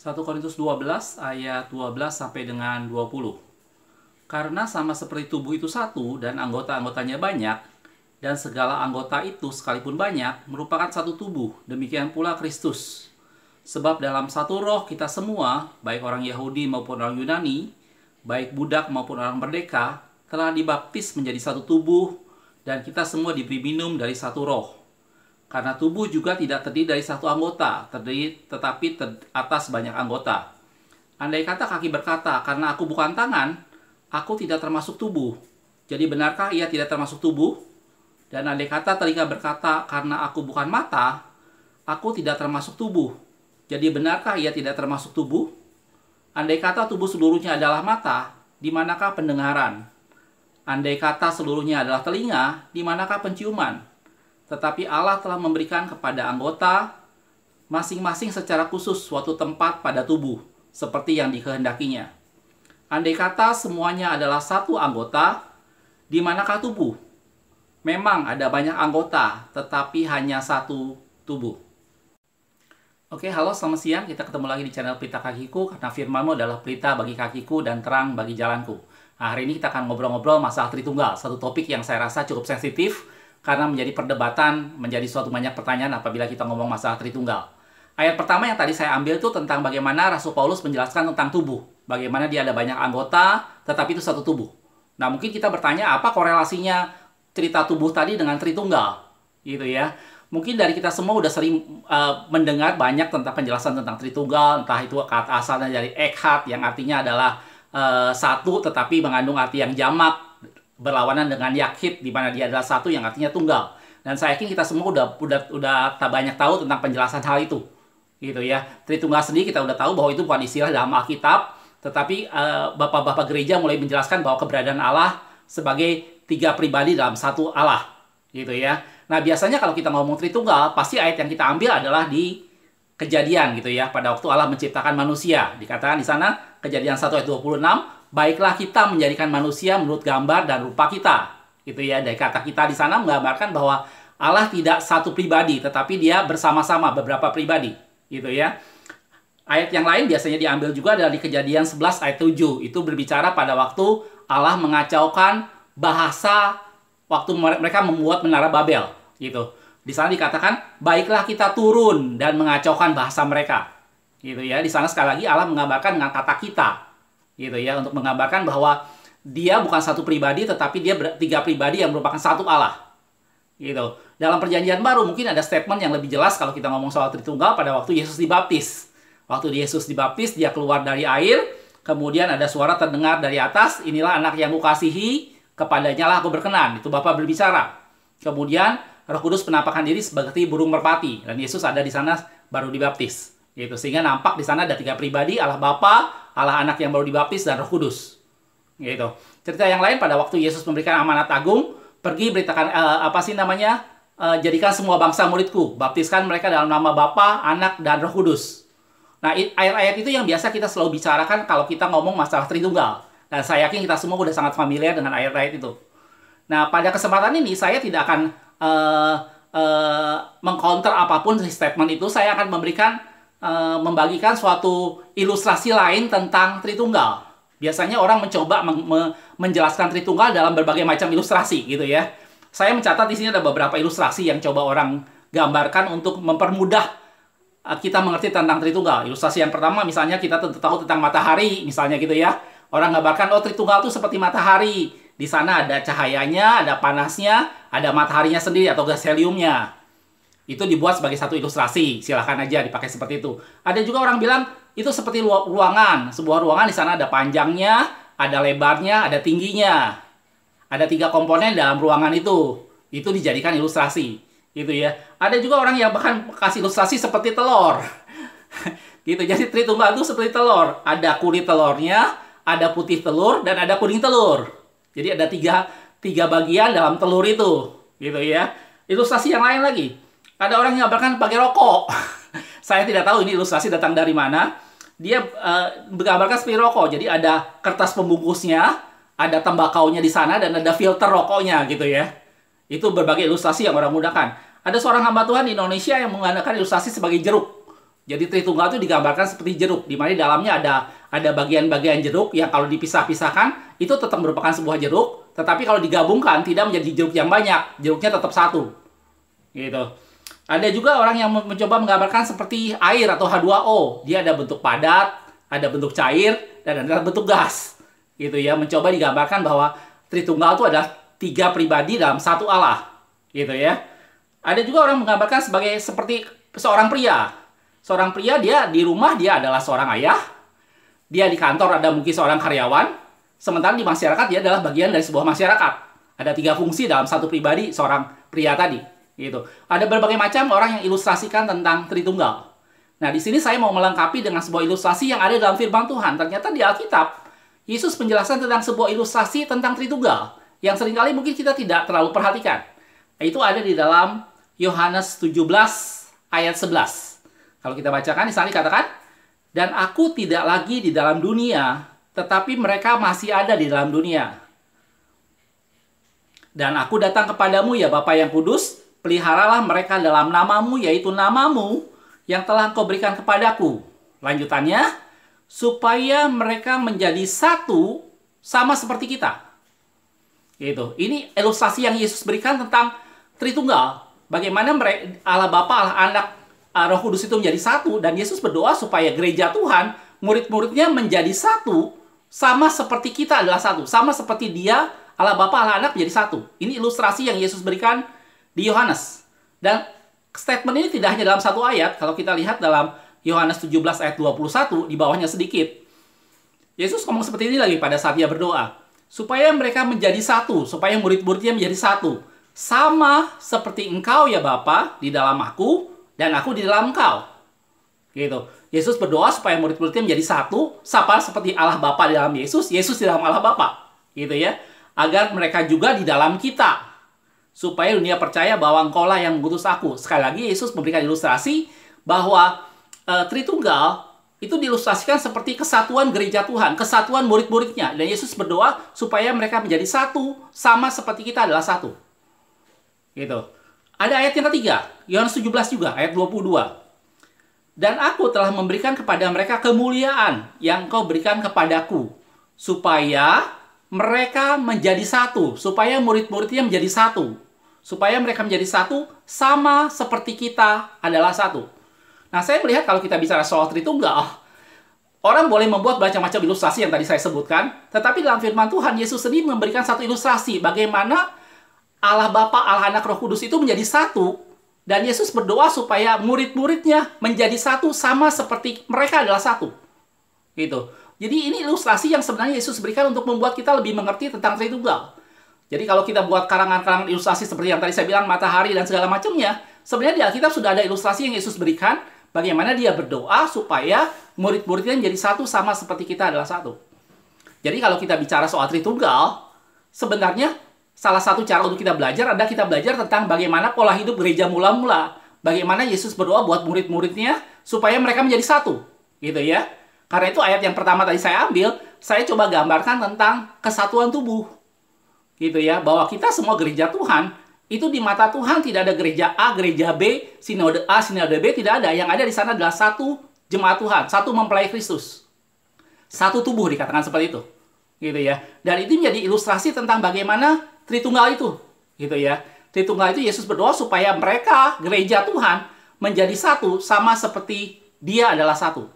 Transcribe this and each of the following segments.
1 Korintus 12 ayat 12 sampai dengan 20. Karena sama seperti tubuh itu satu dan anggota-anggotanya banyak, dan segala anggota itu sekalipun banyak merupakan satu tubuh, demikian pula Kristus. Sebab dalam satu roh kita semua, baik orang Yahudi maupun orang Yunani, baik budak maupun orang merdeka, telah dibaptis menjadi satu tubuh, dan kita semua diberi minum dari satu roh. Karena tubuh juga tidak terdiri dari satu anggota, terdiri tetapi ter atas banyak anggota. Andai kata kaki berkata, karena aku bukan tangan, aku tidak termasuk tubuh. Jadi benarkah ia tidak termasuk tubuh? Dan andai kata telinga berkata, karena aku bukan mata, aku tidak termasuk tubuh. Jadi benarkah ia tidak termasuk tubuh? Andai kata tubuh seluruhnya adalah mata, di manakah pendengaran? Andai kata seluruhnya adalah telinga, di manakah penciuman? Tetapi Allah telah memberikan kepada anggota masing-masing secara khusus suatu tempat pada tubuh, seperti yang dikehendakinya. Andai kata semuanya adalah satu anggota, di manakah tubuh? Memang ada banyak anggota, tetapi hanya satu tubuh. Oke, halo selamat siang. Kita ketemu lagi di channel Pelita Kakiku, karena firmanmu adalah pelita bagi kakiku dan terang bagi jalanku. Nah, hari ini kita akan ngobrol-ngobrol masalah Tritunggal, satu topik yang saya rasa cukup sensitif, karena menjadi perdebatan, menjadi suatu banyak pertanyaan apabila kita ngomong masalah Tritunggal. Ayat pertama yang tadi saya ambil itu tentang bagaimana Rasul Paulus menjelaskan tentang tubuh. Bagaimana dia ada banyak anggota, tetapi itu satu tubuh. Nah, mungkin kita bertanya apa korelasinya cerita tubuh tadi dengan Tritunggal, gitu ya. Mungkin dari kita semua udah sering uh, mendengar banyak tentang penjelasan tentang Tritunggal, entah itu kata asalnya dari Ekhat yang artinya adalah uh, satu tetapi mengandung arti yang jamak berlawanan dengan yakhid di mana dia adalah satu yang artinya tunggal. Dan saya yakin kita semua udah udah udah banyak tahu tentang penjelasan hal itu. Gitu ya. Tritunggal sendiri kita udah tahu bahwa itu bukan istilah dalam Alkitab, tetapi eh, bapak-bapak uh, gereja mulai menjelaskan bahwa keberadaan Allah sebagai tiga pribadi dalam satu Allah. Gitu ya. Nah, biasanya kalau kita ngomong Tritunggal, pasti ayat yang kita ambil adalah di kejadian gitu ya. Pada waktu Allah menciptakan manusia. Dikatakan di sana, kejadian 1 ayat 26, baiklah kita menjadikan manusia menurut gambar dan rupa kita. Gitu ya, dari kata kita di sana menggambarkan bahwa Allah tidak satu pribadi, tetapi dia bersama-sama beberapa pribadi. Gitu ya. Ayat yang lain biasanya diambil juga dari kejadian 11 ayat 7. Itu berbicara pada waktu Allah mengacaukan bahasa waktu mereka membuat menara Babel. Gitu. Di sana dikatakan, baiklah kita turun dan mengacaukan bahasa mereka. Gitu ya. Di sana sekali lagi Allah menggambarkan dengan kata kita gitu ya untuk menggambarkan bahwa dia bukan satu pribadi tetapi dia tiga pribadi yang merupakan satu Allah gitu. Dalam perjanjian baru mungkin ada statement yang lebih jelas kalau kita ngomong soal Tritunggal pada waktu Yesus dibaptis. Waktu Yesus dibaptis dia keluar dari air, kemudian ada suara terdengar dari atas, inilah anak yang kukasihi, kepadanya lah aku berkenan. Itu Bapak berbicara. Kemudian Roh Kudus penampakan diri sebagai burung merpati dan Yesus ada di sana baru dibaptis. Gitu. Sehingga nampak di sana ada tiga pribadi, Allah Bapa, Allah anak yang baru dibaptis dan Roh Kudus. Gitu. Cerita yang lain pada waktu Yesus memberikan amanat agung, pergi beritakan uh, apa sih namanya? Uh, jadikan semua bangsa muridku, baptiskan mereka dalam nama Bapa, Anak dan Roh Kudus. Nah, ayat-ayat itu yang biasa kita selalu bicarakan kalau kita ngomong masalah Tritunggal. Dan saya yakin kita semua sudah sangat familiar dengan ayat-ayat itu. Nah, pada kesempatan ini saya tidak akan uh, uh, mengcounter apapun statement itu. Saya akan memberikan Eh, membagikan suatu ilustrasi lain tentang Tritunggal. Biasanya orang mencoba men me menjelaskan Tritunggal dalam berbagai macam ilustrasi gitu ya. Saya mencatat di sini ada beberapa ilustrasi yang coba orang gambarkan untuk mempermudah eh, kita mengerti tentang Tritunggal. Ilustrasi yang pertama misalnya kita tentu tahu tentang matahari misalnya gitu ya. Orang gambarkan oh Tritunggal itu seperti matahari. Di sana ada cahayanya, ada panasnya, ada mataharinya sendiri atau gas heliumnya. Itu dibuat sebagai satu ilustrasi, silahkan aja dipakai seperti itu. Ada juga orang bilang, itu seperti ruangan. Sebuah ruangan di sana ada panjangnya, ada lebarnya, ada tingginya. Ada tiga komponen dalam ruangan itu. Itu dijadikan ilustrasi. Gitu ya. Ada juga orang yang bahkan kasih ilustrasi seperti telur. gitu. Jadi tritunggal itu seperti telur. Ada kulit telurnya, ada putih telur, dan ada kuning telur. Jadi ada tiga, tiga bagian dalam telur itu. Gitu ya. Ilustrasi yang lain lagi ada orang yang menggambarkan pakai rokok. Saya tidak tahu ini ilustrasi datang dari mana. Dia uh, eh, menggambarkan seperti rokok. Jadi ada kertas pembungkusnya, ada tembakaunya di sana, dan ada filter rokoknya gitu ya. Itu berbagai ilustrasi yang orang gunakan. Ada seorang hamba Tuhan di Indonesia yang menggunakan ilustrasi sebagai jeruk. Jadi Tritunggal itu digambarkan seperti jeruk, di mana dalamnya ada ada bagian-bagian jeruk yang kalau dipisah-pisahkan itu tetap merupakan sebuah jeruk, tetapi kalau digabungkan tidak menjadi jeruk yang banyak, jeruknya tetap satu. Gitu. Ada juga orang yang mencoba menggambarkan seperti air atau H2O. Dia ada bentuk padat, ada bentuk cair, dan ada bentuk gas. Gitu ya, mencoba digambarkan bahwa Tritunggal itu adalah tiga pribadi dalam satu Allah. Gitu ya. Ada juga orang menggambarkan sebagai seperti seorang pria. Seorang pria dia di rumah dia adalah seorang ayah, dia di kantor ada mungkin seorang karyawan, sementara di masyarakat dia adalah bagian dari sebuah masyarakat. Ada tiga fungsi dalam satu pribadi seorang pria tadi gitu. Ada berbagai macam orang yang ilustrasikan tentang Tritunggal. Nah, di sini saya mau melengkapi dengan sebuah ilustrasi yang ada dalam firman Tuhan. Ternyata di Alkitab, Yesus menjelaskan tentang sebuah ilustrasi tentang Tritunggal yang seringkali mungkin kita tidak terlalu perhatikan. Itu ada di dalam Yohanes 17 ayat 11. Kalau kita bacakan, di sana dikatakan, Dan aku tidak lagi di dalam dunia, tetapi mereka masih ada di dalam dunia. Dan aku datang kepadamu ya Bapa yang kudus, peliharalah mereka dalam namamu, yaitu namamu yang telah kau berikan kepadaku. Lanjutannya, supaya mereka menjadi satu sama seperti kita. Gitu. Ini ilustrasi yang Yesus berikan tentang Tritunggal. Bagaimana mereka Allah Bapa, Allah Anak, uh, Roh Kudus itu menjadi satu dan Yesus berdoa supaya gereja Tuhan, murid-muridnya menjadi satu sama seperti kita adalah satu, sama seperti dia Allah Bapa, Allah Anak menjadi satu. Ini ilustrasi yang Yesus berikan di Yohanes. Dan statement ini tidak hanya dalam satu ayat, kalau kita lihat dalam Yohanes 17 ayat 21, di bawahnya sedikit. Yesus ngomong seperti ini lagi pada saat dia berdoa. Supaya mereka menjadi satu, supaya murid-muridnya menjadi satu. Sama seperti engkau ya Bapa di dalam aku, dan aku di dalam engkau. Gitu. Yesus berdoa supaya murid-muridnya menjadi satu, sama seperti Allah Bapa di dalam Yesus, Yesus di dalam Allah Bapa. Gitu ya. Agar mereka juga di dalam kita supaya dunia percaya bahwa engkaulah yang mengutus aku. Sekali lagi Yesus memberikan ilustrasi bahwa e, Tritunggal itu diilustrasikan seperti kesatuan gereja Tuhan, kesatuan murid-muridnya. Dan Yesus berdoa supaya mereka menjadi satu, sama seperti kita adalah satu. Gitu. Ada ayat yang ketiga, Yohanes 17 juga, ayat 22. Dan aku telah memberikan kepada mereka kemuliaan yang kau berikan kepadaku, supaya mereka menjadi satu, supaya murid-muridnya menjadi satu, supaya mereka menjadi satu, sama seperti kita adalah satu. Nah, saya melihat kalau kita bicara soal Tritunggal, orang boleh membuat macam-macam ilustrasi yang tadi saya sebutkan, tetapi dalam firman Tuhan, Yesus sendiri memberikan satu ilustrasi bagaimana Allah Bapa, Allah Anak, Roh Kudus itu menjadi satu, dan Yesus berdoa supaya murid-muridnya menjadi satu sama seperti mereka adalah satu. Gitu. Jadi ini ilustrasi yang sebenarnya Yesus berikan untuk membuat kita lebih mengerti tentang Tritunggal. Jadi kalau kita buat karangan-karangan ilustrasi seperti yang tadi saya bilang matahari dan segala macamnya, sebenarnya di Alkitab sudah ada ilustrasi yang Yesus berikan bagaimana dia berdoa supaya murid-muridnya menjadi satu sama seperti kita adalah satu. Jadi kalau kita bicara soal Tritunggal, sebenarnya salah satu cara untuk kita belajar adalah kita belajar tentang bagaimana pola hidup gereja mula-mula. Bagaimana Yesus berdoa buat murid-muridnya supaya mereka menjadi satu. Gitu ya. Karena itu ayat yang pertama tadi saya ambil, saya coba gambarkan tentang kesatuan tubuh. Gitu ya, bahwa kita semua gereja Tuhan, itu di mata Tuhan tidak ada gereja A, gereja B, sinode A, sinode B, tidak ada. Yang ada di sana adalah satu jemaat Tuhan, satu mempelai Kristus. Satu tubuh dikatakan seperti itu. Gitu ya. Dan itu menjadi ilustrasi tentang bagaimana Tritunggal itu. Gitu ya. Tritunggal itu Yesus berdoa supaya mereka, gereja Tuhan, menjadi satu sama seperti dia adalah satu.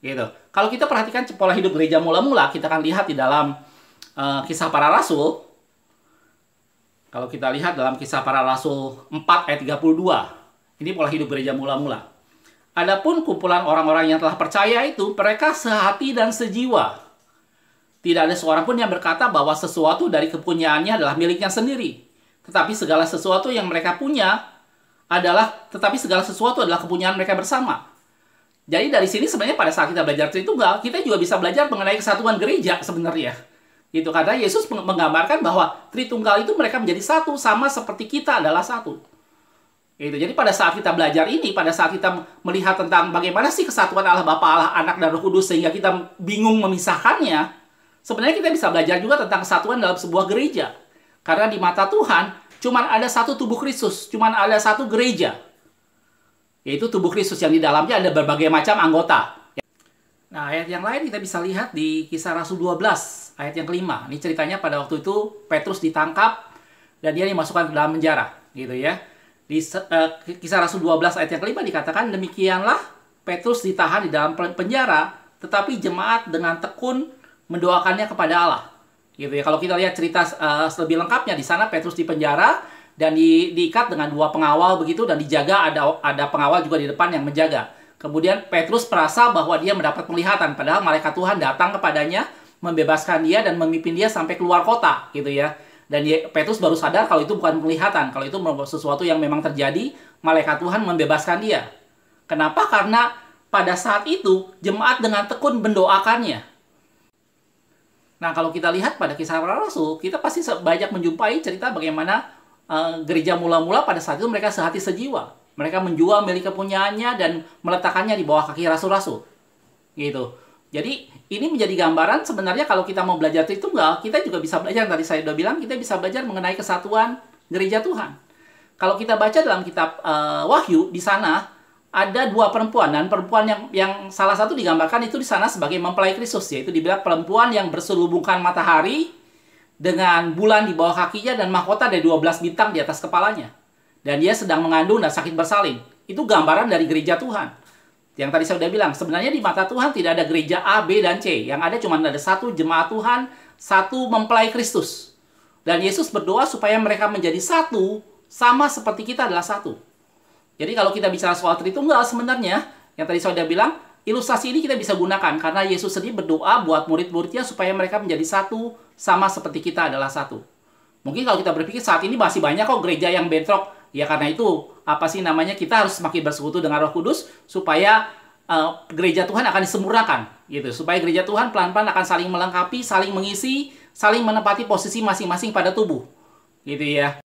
Gitu. Kalau kita perhatikan pola hidup gereja mula-mula, kita akan lihat di dalam uh, kisah para rasul. Kalau kita lihat dalam kisah para rasul 4 ayat 32. Ini pola hidup gereja mula-mula. Adapun kumpulan orang-orang yang telah percaya itu, mereka sehati dan sejiwa. Tidak ada seorang pun yang berkata bahwa sesuatu dari kepunyaannya adalah miliknya sendiri. Tetapi segala sesuatu yang mereka punya adalah tetapi segala sesuatu adalah kepunyaan mereka bersama. Jadi dari sini sebenarnya pada saat kita belajar Tritunggal, kita juga bisa belajar mengenai kesatuan gereja sebenarnya. Gitu karena Yesus menggambarkan bahwa Tritunggal itu mereka menjadi satu sama seperti kita adalah satu. Gitu. Jadi pada saat kita belajar ini, pada saat kita melihat tentang bagaimana sih kesatuan Allah Bapa, Allah Anak dan Roh Kudus sehingga kita bingung memisahkannya, sebenarnya kita bisa belajar juga tentang kesatuan dalam sebuah gereja. Karena di mata Tuhan, cuma ada satu tubuh Kristus, cuma ada satu gereja yaitu tubuh Kristus yang di dalamnya ada berbagai macam anggota. Nah, ayat yang lain kita bisa lihat di kisah Rasul 12, ayat yang kelima. Ini ceritanya pada waktu itu Petrus ditangkap dan dia dimasukkan ke dalam penjara, gitu ya. Di uh, kisah Rasul 12 ayat yang kelima dikatakan, demikianlah Petrus ditahan di dalam penjara, tetapi jemaat dengan tekun mendoakannya kepada Allah. Gitu ya. Kalau kita lihat cerita uh, lebih lengkapnya di sana Petrus di penjara, dan di, diikat dengan dua pengawal begitu dan dijaga ada ada pengawal juga di depan yang menjaga. Kemudian Petrus merasa bahwa dia mendapat penglihatan padahal malaikat Tuhan datang kepadanya membebaskan dia dan memimpin dia sampai keluar kota gitu ya. Dan Petrus baru sadar kalau itu bukan penglihatan, kalau itu sesuatu yang memang terjadi, malaikat Tuhan membebaskan dia. Kenapa? Karena pada saat itu jemaat dengan tekun mendoakannya. Nah, kalau kita lihat pada kisah para rasul, kita pasti banyak menjumpai cerita bagaimana Eh, gereja mula-mula pada saat itu mereka sehati sejiwa. Mereka menjual milik kepunyaannya dan meletakkannya di bawah kaki rasul-rasul. Gitu. Jadi ini menjadi gambaran sebenarnya kalau kita mau belajar Tritunggal, kita juga bisa belajar tadi saya sudah bilang kita bisa belajar mengenai kesatuan gereja Tuhan. Kalau kita baca dalam kitab uh, Wahyu di sana ada dua perempuan dan perempuan yang yang salah satu digambarkan itu di sana sebagai mempelai Kristus yaitu dibilang perempuan yang berselubungkan matahari dengan bulan di bawah kakinya dan mahkota dari 12 bintang di atas kepalanya. Dan dia sedang mengandung dan sakit bersalin. Itu gambaran dari gereja Tuhan. Yang tadi saya sudah bilang, sebenarnya di mata Tuhan tidak ada gereja A, B, dan C. Yang ada cuma ada satu jemaat Tuhan, satu mempelai Kristus. Dan Yesus berdoa supaya mereka menjadi satu, sama seperti kita adalah satu. Jadi kalau kita bicara soal Tritunggal sebenarnya, yang tadi saya sudah bilang, ilustrasi ini kita bisa gunakan karena Yesus sendiri berdoa buat murid-muridnya supaya mereka menjadi satu sama seperti kita adalah satu. Mungkin kalau kita berpikir saat ini masih banyak kok gereja yang bentrok. Ya karena itu apa sih namanya kita harus semakin bersekutu dengan Roh Kudus supaya uh, gereja Tuhan akan disempurnakan gitu. Supaya gereja Tuhan pelan-pelan akan saling melengkapi, saling mengisi, saling menempati posisi masing-masing pada tubuh. Gitu ya.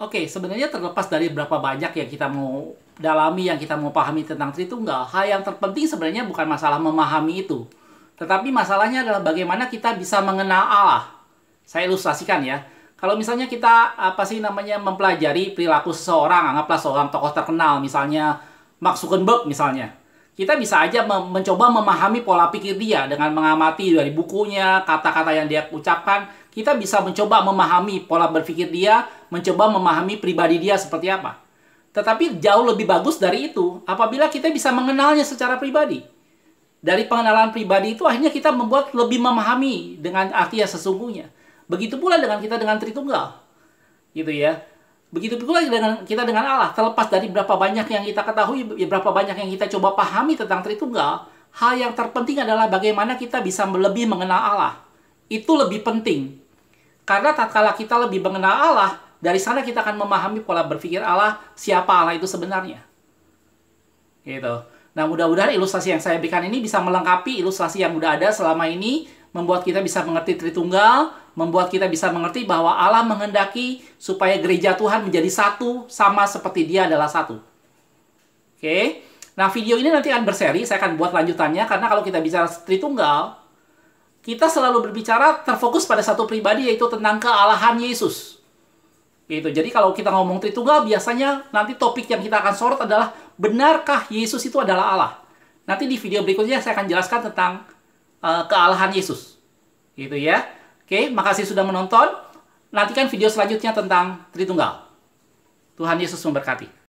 Oke, okay, sebenarnya terlepas dari berapa banyak yang kita mau dalami, yang kita mau pahami tentang Tritunggal, hal yang terpenting sebenarnya bukan masalah memahami itu. Tetapi masalahnya adalah bagaimana kita bisa mengenal Allah. Saya ilustrasikan ya. Kalau misalnya kita apa sih namanya mempelajari perilaku seseorang, anggaplah seorang tokoh terkenal misalnya Mark Zuckerberg misalnya. Kita bisa aja mencoba memahami pola pikir dia dengan mengamati dari bukunya, kata-kata yang dia ucapkan, kita bisa mencoba memahami pola berpikir dia, mencoba memahami pribadi dia seperti apa. Tetapi jauh lebih bagus dari itu apabila kita bisa mengenalnya secara pribadi. Dari pengenalan pribadi itu akhirnya kita membuat lebih memahami dengan arti yang sesungguhnya. Begitu pula dengan kita dengan Tritunggal. Gitu ya. Begitu pula dengan kita dengan Allah. Terlepas dari berapa banyak yang kita ketahui, ya berapa banyak yang kita coba pahami tentang Tritunggal, hal yang terpenting adalah bagaimana kita bisa lebih mengenal Allah itu lebih penting. Karena tatkala kita lebih mengenal Allah, dari sana kita akan memahami pola berpikir Allah, siapa Allah itu sebenarnya. Gitu. Nah, mudah-mudahan ilustrasi yang saya berikan ini bisa melengkapi ilustrasi yang sudah ada selama ini, membuat kita bisa mengerti Tritunggal, membuat kita bisa mengerti bahwa Allah menghendaki supaya gereja Tuhan menjadi satu, sama seperti dia adalah satu. Oke. Okay? Nah, video ini nanti akan berseri, saya akan buat lanjutannya, karena kalau kita bicara Tritunggal, kita selalu berbicara terfokus pada satu pribadi yaitu tentang kealahan Yesus. Gitu. Jadi kalau kita ngomong Tritunggal biasanya nanti topik yang kita akan sorot adalah benarkah Yesus itu adalah Allah. Nanti di video berikutnya saya akan jelaskan tentang uh, kealahan Yesus. Gitu ya. Oke, makasih sudah menonton. Nantikan video selanjutnya tentang Tritunggal. Tuhan Yesus memberkati.